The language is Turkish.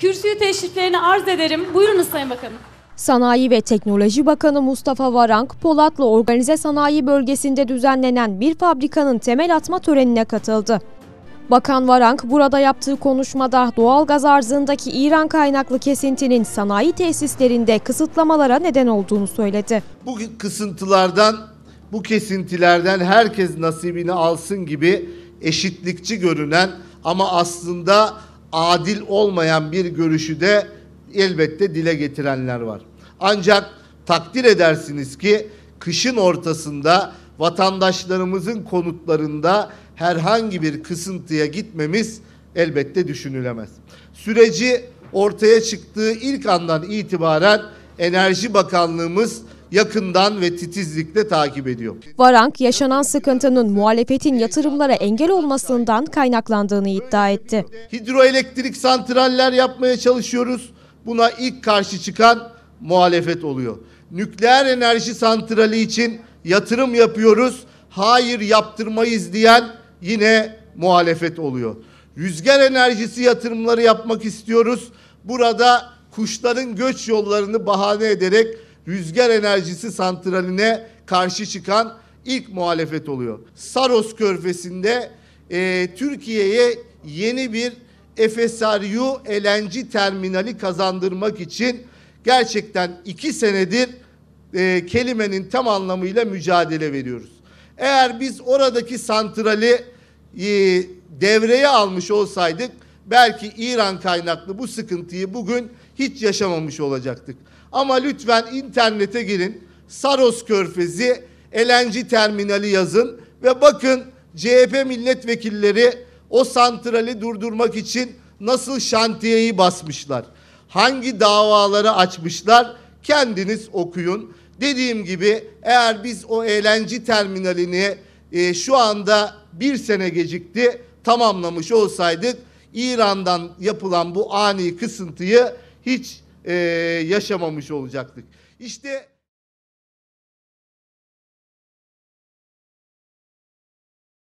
Kürsüyü teşriflerini arz ederim. Buyurunuz Sayın Bakanım. Sanayi ve Teknoloji Bakanı Mustafa Varank, Polatlı Organize Sanayi Bölgesi'nde düzenlenen bir fabrikanın temel atma törenine katıldı. Bakan Varank burada yaptığı konuşmada doğal gaz arzındaki İran kaynaklı kesintinin sanayi tesislerinde kısıtlamalara neden olduğunu söyledi. Bu kısıntılardan, bu kesintilerden herkes nasibini alsın gibi eşitlikçi görünen ama aslında adil olmayan bir görüşü de elbette dile getirenler var. Ancak takdir edersiniz ki kışın ortasında vatandaşlarımızın konutlarında herhangi bir kısıntıya gitmemiz elbette düşünülemez. Süreci ortaya çıktığı ilk andan itibaren Enerji Bakanlığımız yakından ve titizlikle takip ediyor. Varank yaşanan sıkıntının muhalefetin yatırımlara engel olmasından kaynaklandığını iddia etti. Hidroelektrik santraller yapmaya çalışıyoruz. Buna ilk karşı çıkan muhalefet oluyor. Nükleer enerji santrali için yatırım yapıyoruz. Hayır yaptırmayız diyen yine muhalefet oluyor. Rüzgar enerjisi yatırımları yapmak istiyoruz. Burada kuşların göç yollarını bahane ederek rüzgar enerjisi santraline karşı çıkan ilk muhalefet oluyor. Saros Körfesi'nde e, Türkiye'ye yeni bir FSRU LNG terminali kazandırmak için gerçekten iki senedir e, kelimenin tam anlamıyla mücadele veriyoruz. Eğer biz oradaki santrali e, devreye almış olsaydık belki İran kaynaklı bu sıkıntıyı bugün hiç yaşamamış olacaktık. Ama lütfen internete girin. Saros Körfezi LNG terminali yazın ve bakın CHP milletvekilleri o santrali durdurmak için nasıl şantiyeyi basmışlar. Hangi davaları açmışlar kendiniz okuyun. Dediğim gibi eğer biz o eğlence terminalini e, şu anda bir sene gecikti tamamlamış olsaydık İran'dan yapılan bu ani kısıntıyı hiç e, yaşamamış olacaktık. İşte